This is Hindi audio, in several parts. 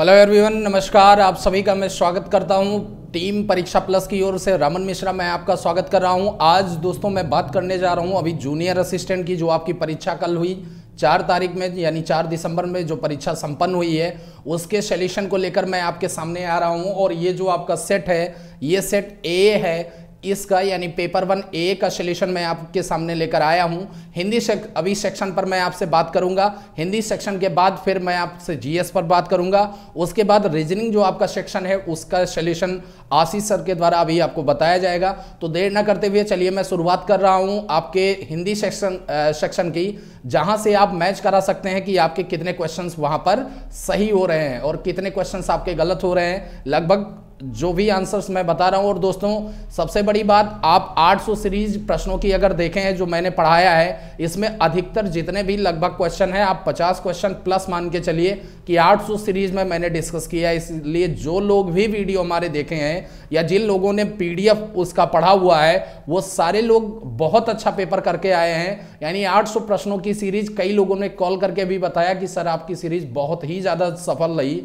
हेलो एवरीवन नमस्कार आप सभी का मैं स्वागत करता हूं टीम परीक्षा प्लस की ओर से रमन मिश्रा मैं आपका स्वागत कर रहा हूं आज दोस्तों मैं बात करने जा रहा हूं अभी जूनियर असिस्टेंट की जो आपकी परीक्षा कल हुई चार तारीख में यानी चार दिसंबर में जो परीक्षा संपन्न हुई है उसके सेल्यूशन को लेकर मैं आपके सामने आ रहा हूँ और ये जो आपका सेट है ये सेट ए है इसका यानी पेपर वन ए का सोल्यूशन मैं आपके सामने लेकर आया हूँ हिंदी शेक, अभी सेक्शन पर मैं आपसे बात करूंगा हिंदी सेक्शन के बाद फिर मैं आपसे जीएस पर बात करूंगा उसके बाद रीजनिंग जो आपका सेक्शन है उसका सोल्यूशन आशीष सर के द्वारा अभी आपको बताया जाएगा तो देर ना करते हुए चलिए मैं शुरुआत कर रहा हूँ आपके हिंदी सेक्शन सेक्शन की जहाँ से आप मैच करा सकते हैं कि आपके कितने क्वेश्चन वहाँ पर सही हो रहे हैं और कितने क्वेश्चन आपके गलत हो रहे हैं लगभग जो भी आंसर्स मैं बता रहा हूँ और दोस्तों सबसे बड़ी बात आप 800 सीरीज प्रश्नों की अगर देखें जो मैंने पढ़ाया है इसमें अधिकतर जितने भी लगभग क्वेश्चन हैं आप 50 क्वेश्चन प्लस मान के चलिए कि 800 सीरीज में मैंने डिस्कस किया इसलिए जो लोग भी वीडियो हमारे देखे हैं या जिन लोगों ने पी उसका पढ़ा हुआ है वो सारे लोग बहुत अच्छा पेपर करके आए हैं यानी आठ प्रश्नों की सीरीज कई लोगों ने कॉल करके भी बताया कि सर आपकी सीरीज बहुत ही ज़्यादा सफल रही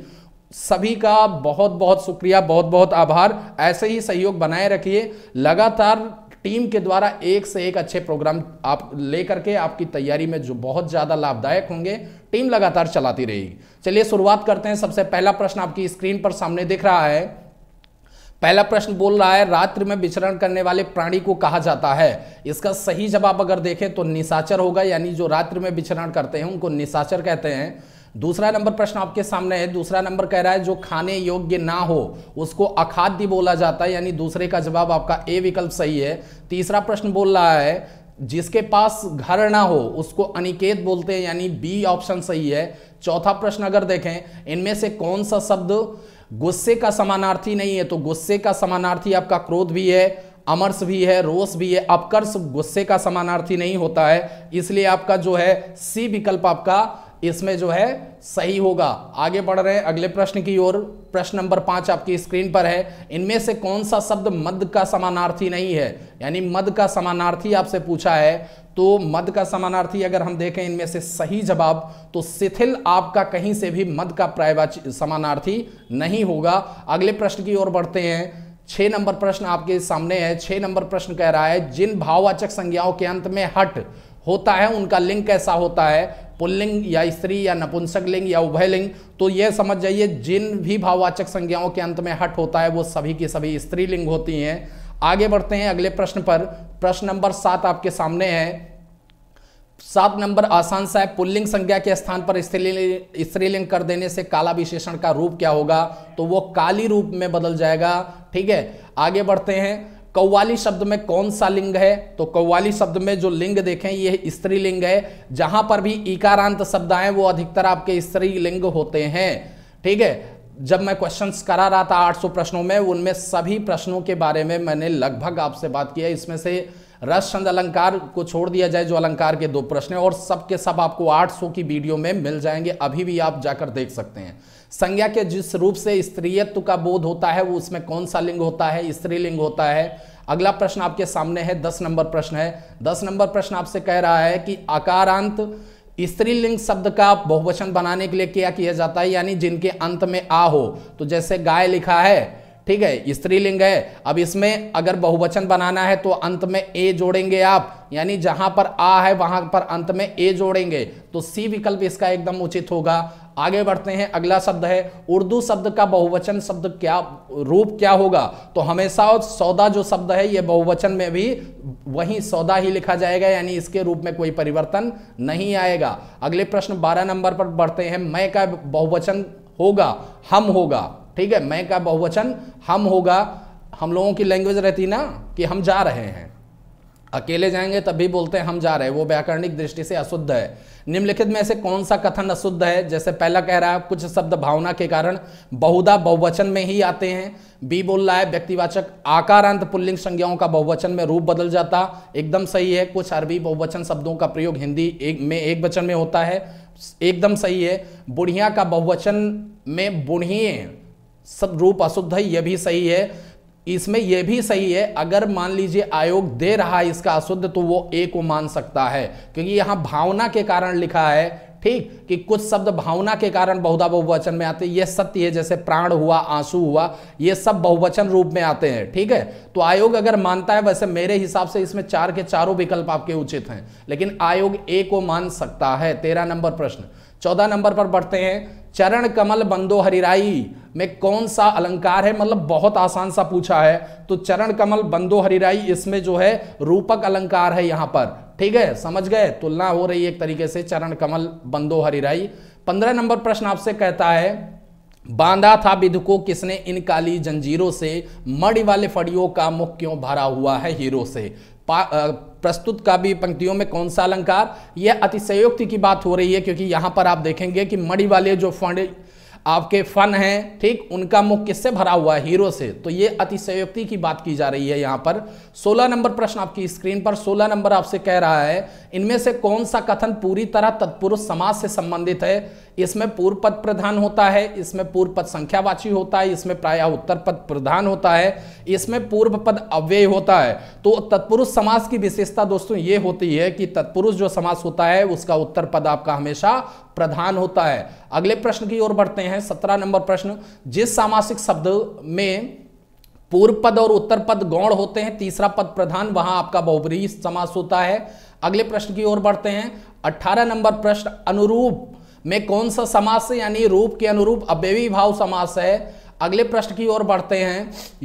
सभी का बहुत बहुत शुक्रिया बहुत बहुत आभार ऐसे ही सहयोग बनाए रखिए लगातार टीम के द्वारा एक से एक अच्छे प्रोग्राम आप लेकर के आपकी तैयारी में जो बहुत ज़्यादा लाभदायक होंगे टीम लगातार चलाती रहेगी चलिए शुरुआत करते हैं सबसे पहला प्रश्न आपकी स्क्रीन पर सामने दिख रहा है पहला प्रश्न बोल रहा है रात्रि में विचरण करने वाले प्राणी को कहा जाता है इसका सही जवाब अगर देखें तो निशाचर होगा यानी जो रात्रि में विचरण करते हैं उनको निशाचर कहते हैं दूसरा नंबर प्रश्न आपके सामने है दूसरा नंबर कह रहा है जो खाने योग्य ना हो उसको अखाद्य बोला जाता है यानी दूसरे का जवाब आपका ए विकल्प सही है तीसरा प्रश्न बोल रहा है जिसके पास घर ना हो उसको अनिकेत बोलते हैं यानी बी ऑप्शन सही है चौथा प्रश्न अगर देखें इनमें से कौन सा शब्द गुस्से का समानार्थी नहीं है तो गुस्से का समानार्थी आपका क्रोध भी है अमर्स भी है रोस भी है अपकर्ष गुस्से का समानार्थी नहीं होता है इसलिए आपका जो है सी विकल्प आपका इसमें जो है सही होगा आगे बढ़ रहे हैं अगले प्रश्न की ओर प्रश्न नंबर पांच आपकी स्क्रीन पर है इनमें से कौन सा शब्द मद का समानार्थी नहीं है यानी मद का समानार्थी आपसे पूछा है तो मद का समानार्थी अगर हम देखें इनमें से सही जवाब तो शिथिल आपका कहीं से भी मद का प्रायवाची समानार्थी नहीं होगा अगले प्रश्न की ओर बढ़ते हैं छे नंबर प्रश्न आपके सामने है छे नंबर प्रश्न कह रहा है जिन भाववाचक संज्ञाओं के अंत में हट होता है उनका लिंग कैसा होता है पुल्लिंग या स्त्री या नपुंसक लिंग या उभय लिंग तो यह समझ जाइए जिन भी भाववाचक संज्ञाओं के अंत में हट होता है वो सभी की सभी स्त्रीलिंग होती हैं आगे बढ़ते हैं अगले प्रश्न पर प्रश्न नंबर सात आपके सामने है सात नंबर आसान सा है पुल्लिंग संज्ञा के स्थान पर स्त्रीलिंग कर देने से काला विशेषण का रूप क्या होगा तो वो काली रूप में बदल जाएगा ठीक है आगे बढ़ते हैं कौवाली शब्द में कौन सा लिंग है तो कौवाली शब्द में जो लिंग देखें ये स्त्री लिंग है जहां पर भी इकारांत शब्द आए वो अधिकतर आपके स्त्री लिंग होते हैं ठीक है जब मैं क्वेश्चंस करा रहा था 800 प्रश्नों में उनमें सभी प्रश्नों के बारे में मैंने लगभग आपसे बात किया इसमें से रस छंद अलंकार को छोड़ दिया जाए जो अलंकार के दो प्रश्न है और सबके सब आपको 800 की वीडियो में मिल जाएंगे अभी भी आप जाकर देख सकते हैं संज्ञा के जिस रूप से स्त्रीयत्व का बोध होता है वो उसमें कौन सा लिंग होता है स्त्रीलिंग होता है अगला प्रश्न आपके सामने है दस नंबर प्रश्न है दस नंबर प्रश्न आपसे कह रहा है कि आकारांत स्त्रीलिंग शब्द का बहुवचन बनाने के लिए क्या किया जाता है यानी जिनके अंत में आ हो तो जैसे गाय लिखा है ठीक है स्त्रीलिंग है अब इसमें अगर बहुवचन बनाना है तो अंत में ए जोड़ेंगे आप यानी जहां पर आ है वहां पर अंत में ए जोड़ेंगे तो सी विकल्प इसका एकदम उचित होगा आगे बढ़ते हैं अगला शब्द है उर्दू शब्द का बहुवचन शब्द क्या रूप क्या होगा तो हमेशा और सौदा जो शब्द है ये बहुवचन में भी वही सौदा ही लिखा जाएगा यानी इसके रूप में कोई परिवर्तन नहीं आएगा अगले प्रश्न बारह नंबर पर बढ़ते हैं मैं का बहुवचन होगा हम होगा ठीक है मैं का बहुवचन हम होगा हम लोगों की लैंग्वेज रहती ना कि हम जा रहे हैं अकेले जाएंगे तब भी बोलते हैं हम जा रहे हैं वो व्याकरणिक दृष्टि से अशुद्ध है निम्नलिखित में से कौन सा कथन अशुद्ध है जैसे पहला कह रहा है कुछ शब्द भावना के कारण बहुधा बहुवचन में ही आते हैं बी बोल रहा है व्यक्तिवाचक आकारांत पुल्लिंग संज्ञाओं का बहुवचन में रूप बदल जाता एकदम सही है कुछ अरबी बहुवचन शब्दों का प्रयोग हिंदी एक में एक वचन में होता है एकदम सही है बुढ़िया का बहुवचन में बुढ़िए सब रूप अशुद्ध है यह भी सही है इसमें यह भी सही है अगर मान लीजिए आयोग दे रहा है इसका अशुद्ध तो वो ए को मान सकता है क्योंकि यहां भावना के कारण लिखा है ठीक कि कुछ शब्द भावना के कारण बहुधा बहुवचन में आते हैं यह सत्य है जैसे प्राण हुआ आंसू हुआ यह सब बहुवचन रूप में आते हैं ठीक है तो आयोग अगर मानता है वैसे मेरे हिसाब से इसमें चार के चारों विकल्प आपके उचित हैं लेकिन आयोग ए को मान सकता है तेरह नंबर प्रश्न चौदह नंबर पर बढ़ते हैं चरण कमल बंदो हरिराई में कौन सा अलंकार है मतलब बहुत आसान सा पूछा है तो चरण कमल बंदो हरिराई इसमें जो है रूपक अलंकार है यहां पर ठीक है समझ गए तुलना हो रही है एक तरीके से चरण कमल बंदो हरिराई पंद्रह नंबर प्रश्न आपसे कहता है बांधा था विध को किसने इन काली जंजीरों से मड़ी वाले फड़ियों का मुख क्यों भरा हुआ है हीरो से प्रस्तुत का भी पंक्तियों में कौन सा अलंकार यह अतिशयोक्ति की बात हो रही है क्योंकि यहां पर आप देखेंगे कि मड़ी वाले जो फंड आपके फन हैं ठीक उनका मुख किससे भरा हुआ है हीरो से तो ये अतिशयोक्ति की बात की जा रही है यहाँ पर 16 नंबर प्रश्न आपकी स्क्रीन पर 16 नंबर आपसे कह रहा है इनमें से कौन सा कथन पूरी तरह तत्पुरुष समाज से संबंधित है इसमें पूर्व पद प्रधान होता है इसमें पूर्व पद संख्यावाची होता है इसमें प्राय उत्तर पद प्रधान होता है इसमें पूर्व पद अव्यय होता है तो तत्पुरुष समास की विशेषता दोस्तों ये होती है कि तत्पुरुष जो समास होता है उसका उत्तर पद आपका हमेशा प्रधान होता है अगले प्रश्न की ओर बढ़ते हैं सत्रह नंबर प्रश्न जिस सामासिक शब्द में पूर्व पद और उत्तर पद गौण होते हैं तीसरा पद प्रधान वहां आपका बहुबरी समास होता है अगले प्रश्न की ओर बढ़ते हैं 18 नंबर प्रश्न अनुरूप में कौन सा समास यानी रूप के अनुरूप अव्यवी भाव समास है अगले प्रश्न की ओर बढ़ते हैं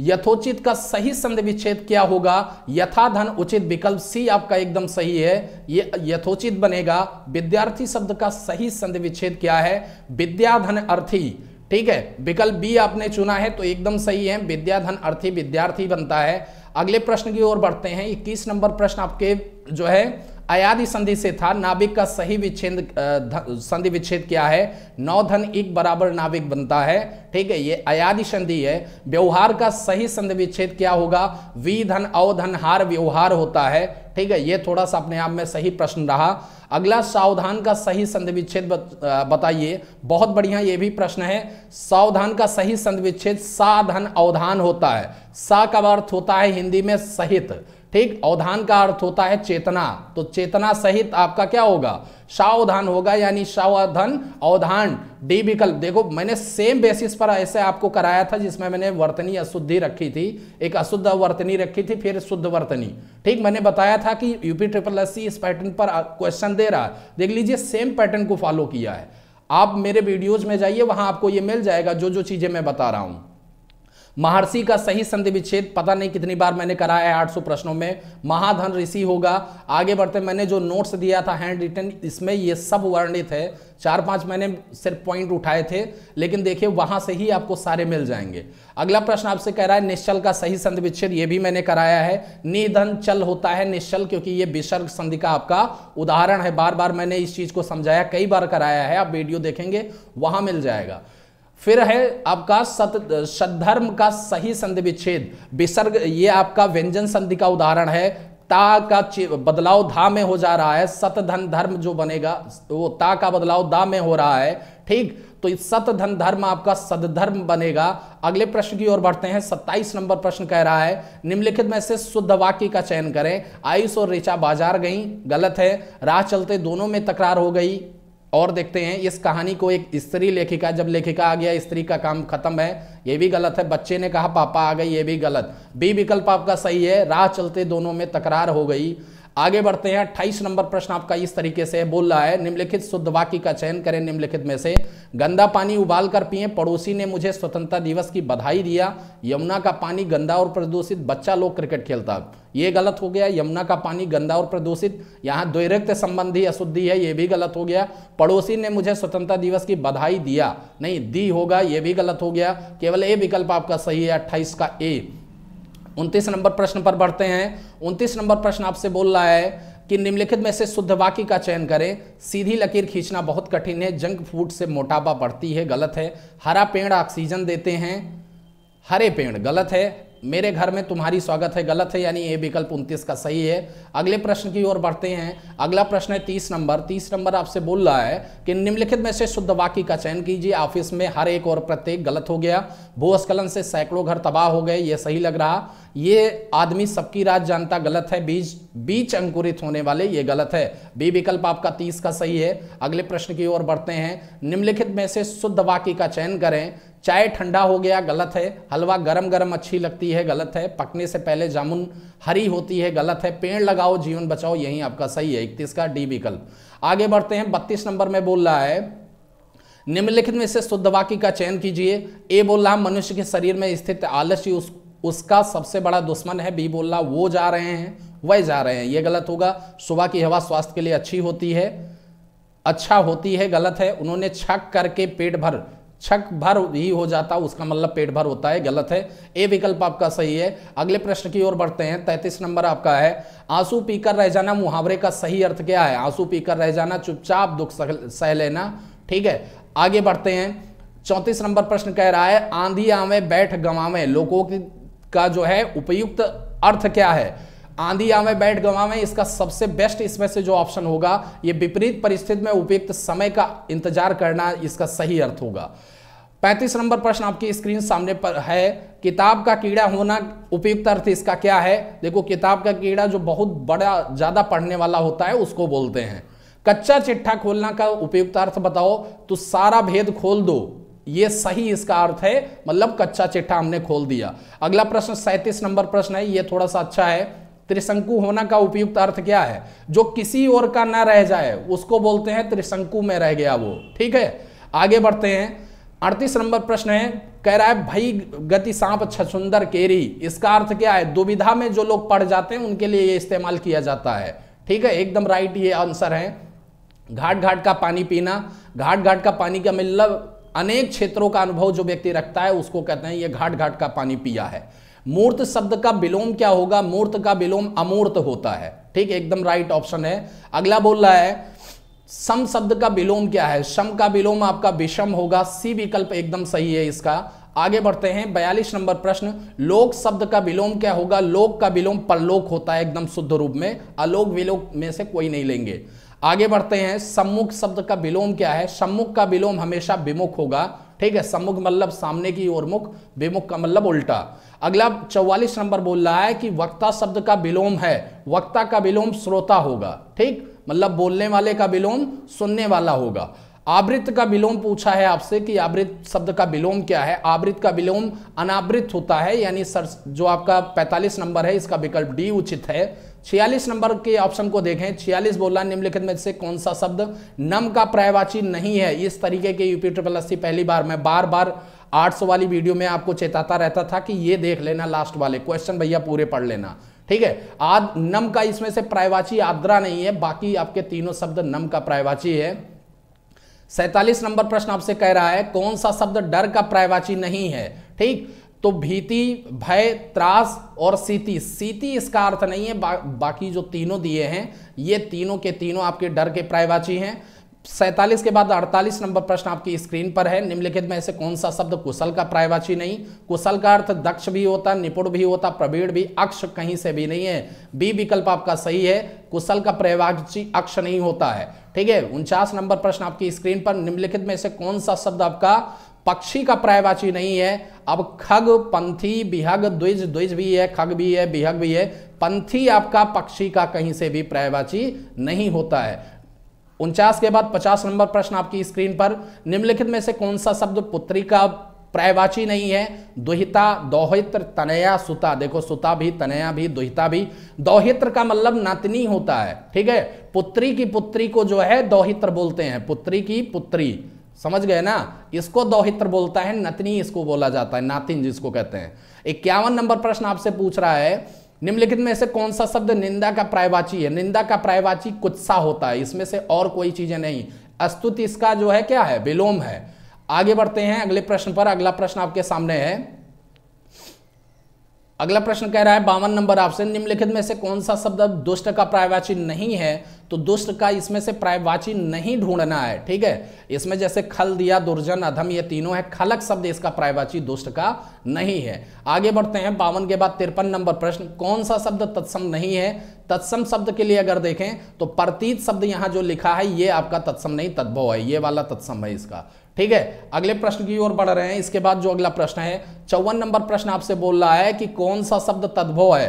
यथोचित का सही संधि विच्छेद क्या होगा यथा धन उचित विकल्प सी आपका एकदम सही है ये यथोचित बनेगा विद्यार्थी शब्द का सही संधि विच्छेद क्या है विद्याधन अर्थी ठीक है विकल्प बी आपने चुना है तो एकदम सही है विद्याधन अर्थी विद्यार्थी बनता है अगले प्रश्न की ओर बढ़ते हैं इक्कीस नंबर प्रश्न आपके जो है अयादि संधि से था नाभिक का सही विच्छेद संधि विच्छेद क्या है नौ धन एक बराबर नाभिक बनता है ठीक है ये अयादि संधि है व्यवहार का सही संधि विच्छेद क्या होगा वी धन अवधन हार व्यवहार होता है ठीक है ये थोड़ा सा अपने आप में सही प्रश्न रहा अगला सावधान का सही संधि विच्छेद बताइए बहुत बढ़िया ये भी प्रश्न है सावधान का सही संधि विच्छेद साधन अवधान होता है सा का अर्थ होता है हिंदी में सहित ठीक अवधान का अर्थ होता है चेतना तो चेतना सहित आपका क्या होगा सावधान होगा यानी सावधान अवधान डी विकल्प देखो मैंने सेम बेसिस पर ऐसे आपको कराया था जिसमें मैंने वर्तनी अशुद्धि रखी थी एक अशुद्ध वर्तनी रखी थी फिर शुद्ध वर्तनी ठीक मैंने बताया था कि यूपी ट्रिपल एस सी इस पैटर्न पर क्वेश्चन दे रहा है देख लीजिए सेम पैटर्न को फॉलो किया है आप मेरे वीडियोज में जाइए वहां आपको ये मिल जाएगा जो जो चीजें मैं बता रहा हूं महर्षि का सही संधि विच्छेद पता नहीं कितनी बार मैंने कराया है 800 प्रश्नों में महाधन ऋषि होगा आगे बढ़ते मैंने जो नोट्स दिया था हैंड रिटर्न इसमें ये सब वर्णित है चार पांच मैंने सिर्फ पॉइंट उठाए थे लेकिन देखिए वहां से ही आपको सारे मिल जाएंगे अगला प्रश्न आपसे कह रहा है निश्चल का सही संधि विच्छेद ये भी मैंने कराया है निधन चल होता है निश्चल क्योंकि ये विसर्ग संधि का आपका उदाहरण है बार बार मैंने इस चीज को समझाया कई बार कराया है आप वीडियो देखेंगे वहां मिल जाएगा फिर है आपका सत सद्धर्म का सही संधि विच्छेद विसर्ग ये आपका व्यंजन संधि का उदाहरण है ता का बदलाव धा में हो जा रहा है सत धन धर्म जो बनेगा तो वो ता का बदलाव दा में हो रहा है ठीक तो सत धन धर्म आपका सदधर्म बनेगा अगले प्रश्न की ओर बढ़ते हैं सत्ताईस नंबर प्रश्न कह रहा है निम्नलिखित में से शुद्ध वाक्य का चयन करें आयुष और रेचा बाजार गई गलत है राह चलते दोनों में तकरार हो गई और देखते हैं इस कहानी को एक स्त्री लेखिका जब लेखिका आ गया स्त्री का काम खत्म है ये भी गलत है बच्चे ने कहा पापा आ गई ये भी गलत बी विकल्प आपका सही है राह चलते दोनों में तकरार हो गई आगे बढ़ते हैं अट्ठाईस नंबर प्रश्न आपका इस तरीके से बोल रहा है निम्नलिखित शुद्ध वाक्य का चयन करें निम्नलिखित में से गंदा पानी उबाल कर पिए पड़ोसी ने मुझे स्वतंत्रता दिवस की बधाई दिया यमुना का पानी गंदा और प्रदूषित बच्चा लोग क्रिकेट खेलता ये गलत हो गया यमुना का पानी गंदा और प्रदूषित यहाँ द्वैरक्त संबंधी अशुद्धि है ये भी गलत हो गया पड़ोसी ने मुझे स्वतंत्रता दिवस की बधाई दिया नहीं दी होगा ये भी गलत हो गया केवल ए विकल्प आपका सही है अट्ठाईस का ए उनतीस नंबर प्रश्न पर बढ़ते हैं उनतीस नंबर प्रश्न आपसे बोल रहा है कि निम्नलिखित में से शुद्ध वाक्य का चयन करें सीधी लकीर खींचना बहुत कठिन है जंक फूड से मोटापा बढ़ती है गलत है हरा पेड़ ऑक्सीजन देते हैं हरे पेड़ गलत है मेरे घर में तुम्हारी स्वागत है गलत है यानी ये विकल्प उनतीस का सही है अगले प्रश्न की ओर बढ़ते हैं अगला प्रश्न है तीस नंबर तीस नंबर आपसे बोल रहा है कि निम्नलिखित में से शुद्ध वाक्य का चयन कीजिए ऑफिस में हर एक और प्रत्येक गलत हो गया भूस्खलन से सैकड़ों घर तबाह हो गए ये सही लग रहा ये आदमी सबकी रात जानता गलत है बीज बीच अंकुरित होने वाले ये गलत है बी विकल्प आपका तीस का सही है अगले प्रश्न की ओर बढ़ते हैं निम्नलिखित में से शुद्ध वाक्य का चयन करें चाय ठंडा हो गया गलत है हलवा गरम गरम अच्छी लगती है गलत है पकने से पहले जामुन हरी होती है गलत है पेड़ लगाओ जीवन बचाओ यही आपका सही है इकतीस का डी विकल्प आगे बढ़ते हैं बत्तीस नंबर में बोल रहा है निम्नलिखित में से शुद्ध वाक्य का चयन कीजिए ए बोल रहा मनुष्य के शरीर में स्थित आलस्य उस, उसका सबसे बड़ा दुश्मन है बी बोल रहा वो जा रहे हैं वह जा रहे हैं ये गलत होगा सुबह की हवा स्वास्थ्य के लिए अच्छी होती है अच्छा होती है गलत है उन्होंने छक करके पेट भर छक भर ही हो जाता उसका मतलब पेट भर होता है गलत है ए विकल्प आपका सही है अगले प्रश्न की ओर बढ़ते हैं तैतीस नंबर आपका है आंसू पीकर रह जाना मुहावरे का सही अर्थ क्या है आंसू पीकर रह जाना चुपचाप दुख सह लेना ठीक है आगे बढ़ते हैं चौंतीस नंबर प्रश्न कह रहा है आंधी आवे बैठ गंवावे लोगों का जो है उपयुक्त अर्थ क्या है आंधी आवे बैठ गंवावे इसका सबसे बेस्ट इसमें से जो ऑप्शन होगा ये विपरीत परिस्थिति में उपयुक्त समय का इंतजार करना इसका सही अर्थ होगा पैंतीस नंबर प्रश्न आपकी स्क्रीन सामने पर है किताब का कीड़ा होना उपयुक्त अर्थ इसका क्या है देखो किताब का कीड़ा जो बहुत बड़ा ज़्यादा पढ़ने वाला होता है उसको बोलते हैं कच्चा चिट्ठा खोलना का उपयुक्त अर्थ बताओ तो सारा भेद खोल दो ये सही इसका अर्थ है मतलब कच्चा चिट्ठा हमने खोल दिया अगला प्रश्न सैंतीस नंबर प्रश्न है ये थोड़ा सा अच्छा है त्रिशंकु होना का उपयुक्त अर्थ क्या है जो किसी और का ना रह जाए उसको बोलते हैं त्रिशंकु में रह गया वो ठीक है आगे बढ़ते हैं अड़तीस नंबर प्रश्न है कह रहा है भई गति सांप छछुंदर केरी इसका अर्थ क्या है दुविधा में जो लोग पढ़ जाते हैं उनके लिए ये इस्तेमाल किया जाता है ठीक है एकदम राइट ये आंसर है घाट घाट का पानी पीना घाट घाट का पानी का मतलब अनेक क्षेत्रों का अनुभव जो व्यक्ति रखता है उसको कहते हैं ये घाट घाट का पानी पिया है मूर्त शब्द का विलोम क्या होगा मूर्त का विलोम अमूर्त होता है ठीक एकदम राइट ऑप्शन है अगला बोल रहा है सम शब्द का विलोम क्या है सम का विलोम आपका विषम होगा सी विकल्प एकदम सही है इसका आगे बढ़ते हैं बयालीस नंबर प्रश्न लोक शब्द का विलोम क्या होगा लोक का विलोम परलोक होता है एकदम शुद्ध रूप में अलोक विलोक में से कोई नहीं लेंगे आगे बढ़ते हैं सम्मुख शब्द का विलोम क्या है सम्मुख का विलोम हमेशा विमुख होगा ठीक है सम्मुख मतलब सामने की ओर मुख विमुख का मतलब उल्टा अगला चौवालीस नंबर बोल रहा है कि वक्ता शब्द का विलोम है वक्ता का विलोम श्रोता होगा ठीक मतलब बोलने वाले का विलोम सुनने वाला होगा आवृत का विलोम पूछा है आपसे कि आवृत शब्द का विलोम क्या है आवृत का विलोम अनावृत होता है यानी सर जो आपका 45 नंबर है इसका विकल्प डी उचित है 46 नंबर के ऑप्शन को देखें 46 बोला निम्नलिखित में से कौन सा शब्द नम का प्रायवाची नहीं है इस तरीके के यूपी ट्रिपल अस्सी पहली बार मैं बार बार 800 वाली वीडियो में आपको चेताता रहता था कि ये देख लेना लास्ट वाले क्वेश्चन भैया पूरे पढ़ लेना ठीक है आद नम का इसमें से प्रायवाची आद्रा नहीं है बाकी आपके तीनों शब्द नम का प्रायवाची है सैतालीस नंबर प्रश्न आपसे कह रहा है कौन सा शब्द डर का प्रायवाची नहीं है ठीक तो भीति भय त्रास और सीति सीति इसका अर्थ नहीं है बा, बाकी जो तीनों दिए हैं ये तीनों के तीनों आपके डर के प्रायवाची हैं सैतालीस के बाद 48 नंबर प्रश्न आपकी स्क्रीन पर है निम्नलिखित में ऐसे कौन सा शब्द कुशल का प्रायवाची नहीं कुशल का अर्थ दक्ष भी होता निपुण भी होता प्रवीण भी अक्ष कहीं से भी नहीं है बी विकल्प आपका सही है कुशल का प्रायवाची अक्ष नहीं होता है ठीक है उनचास नंबर प्रश्न आपकी स्क्रीन पर निम्नलिखित में ऐसे कौन सा शब्द आपका पक्षी का प्रायवाची नहीं है अब खग पंथी बिहग द्विज द्विज भी है खग भी है बिहग भी है पंथी आपका पक्षी का कहीं से भी प्रायवाची नहीं होता है उनचास के बाद पचास नंबर प्रश्न आपकी स्क्रीन पर निम्नलिखित में से कौन सा शब्द पुत्री का प्रायवाची नहीं है दोहिता दोहित्र तनया सुता देखो सुता भी तनया भी दोहिता भी दोहित्र का मतलब नातनी होता है ठीक है पुत्री की पुत्री को जो है दोहित्र बोलते हैं पुत्री की पुत्री समझ गए ना इसको दोहित्र बोलता है नतनी इसको बोला जाता है नातिन जिसको कहते हैं इक्यावन नंबर प्रश्न आपसे पूछ रहा है निम्नलिखित में से कौन सा शब्द निंदा का प्रायवाची है निंदा का प्रायवाची कुत्सा होता है इसमें से और कोई चीजें नहीं अस्तुति इसका जो है क्या है विलोम है आगे बढ़ते हैं अगले प्रश्न पर अगला प्रश्न आपके सामने है अगला प्रश्न कह रहा है बावन नंबर ऑप्शन निम्नलिखित में से कौन सा शब्द दुष्ट का प्रायवाची नहीं है तो दुष्ट का इसमें से प्रायवाची नहीं ढूंढना है ठीक है इसमें जैसे खल दिया दुर्जन अधम ये तीनों है खलक शब्द इसका प्रायवाची दुष्ट का नहीं है आगे बढ़ते हैं बावन के बाद तिरपन नंबर प्रश्न कौन सा शब्द तत्सम नहीं है तत्सम शब्द के लिए अगर देखें तो प्रतीत शब्द यहां जो लिखा है ये आपका तत्सम नहीं तद्भव है ये वाला तत्सम है इसका ठीक है अगले प्रश्न की ओर बढ़ रहे हैं इसके बाद जो अगला प्रश्न है चौवन नंबर प्रश्न आपसे बोल रहा है कि कौन सा शब्द तद्भव है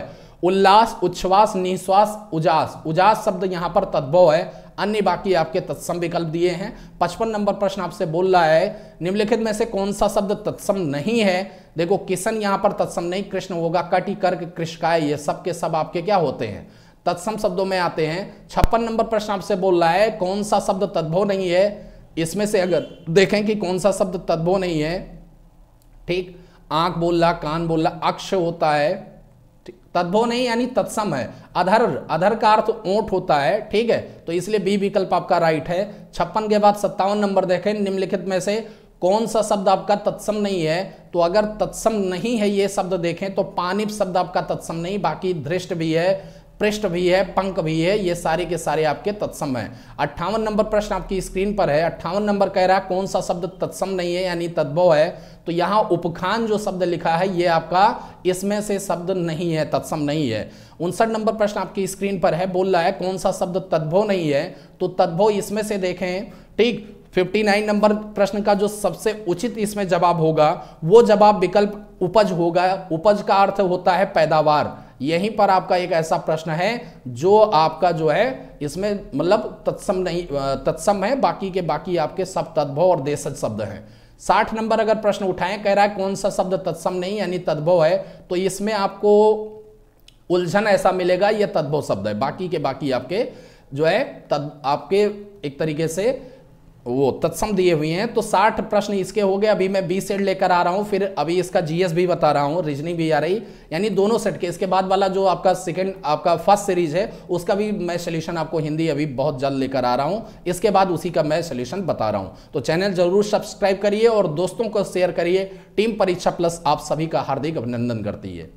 उल्लास उच्छ्वास निश्वास उजास उजास शब्द यहां पर तद्भव है अन्य बाकी आपके तत्सम विकल्प दिए हैं पचपन नंबर प्रश्न आपसे बोल रहा है निम्नलिखित में से कौन सा शब्द तत्सम नहीं है देखो किशन यहां पर तत्सम नहीं कृष्ण होगा कटी कर्क कृष्काय ये सब के सब आपके क्या होते हैं तत्सम शब्दों में आते हैं छप्पन नंबर प्रश्न आपसे बोल रहा है कौन सा शब्द तद्भव नहीं है इसमें से अगर देखें कि कौन सा शब्द तद्भव नहीं है ठीक आंख बोल रहा कान बोल रहा अक्ष होता है तद्भव नहीं यानी तत्सम है अधर अधर का अर्थ ओट होता है ठीक है तो इसलिए बी विकल्प आपका राइट है छप्पन के बाद सत्तावन नंबर देखें निम्नलिखित में से कौन सा शब्द आपका तत्सम नहीं है तो अगर तत्सम नहीं है ये शब्द देखें तो पानिप शब्द आपका तत्सम नहीं बाकी धृष्ट भी है पृष्ठ भी है पंख भी है ये सारे के सारे आपके तत्सम हैं अट्ठावन नंबर प्रश्न आपकी स्क्रीन पर है अट्ठावन नंबर कह रहा है कौन सा शब्द तत्सम नहीं है यानी तद्भव है तो यहाँ उपखान जो शब्द लिखा है ये आपका इसमें से शब्द नहीं है तत्सम नहीं है उनसठ नंबर प्रश्न आपकी स्क्रीन पर है बोल रहा है कौन सा शब्द तद्भव नहीं है तो तद्भव इसमें से देखें ठीक 59 नंबर प्रश्न का जो सबसे उचित इसमें जवाब होगा वो जवाब विकल्प उपज होगा उपज का अर्थ होता है पैदावार यहीं पर आपका एक ऐसा प्रश्न है जो आपका जो है इसमें मतलब तत्सम नहीं तत्सम है बाकी के बाकी आपके सब तद्भव और देशज शब्द हैं साठ नंबर अगर प्रश्न उठाएं कह रहा है कौन सा शब्द तत्सम नहीं यानी तद्भव है तो इसमें आपको उलझन ऐसा मिलेगा यह तद्भव शब्द है बाकी के बाकी आपके जो है तद आपके एक तरीके से वो तत्सम दिए हुए हैं तो 60 प्रश्न इसके हो गए अभी मैं बी सेट लेकर आ रहा हूँ फिर अभी इसका जीएस भी बता रहा हूँ रीजनिंग भी आ रही यानी दोनों सेट के इसके बाद वाला जो आपका सेकंड आपका फर्स्ट सीरीज है उसका भी मैं सोल्यूशन आपको हिंदी अभी बहुत जल्द लेकर आ रहा हूँ इसके बाद उसी का मैं सोल्यूशन बता रहा हूँ तो चैनल जरूर सब्सक्राइब करिए और दोस्तों को शेयर करिए टीम परीक्षा प्लस आप सभी का हार्दिक अभिनंदन करती है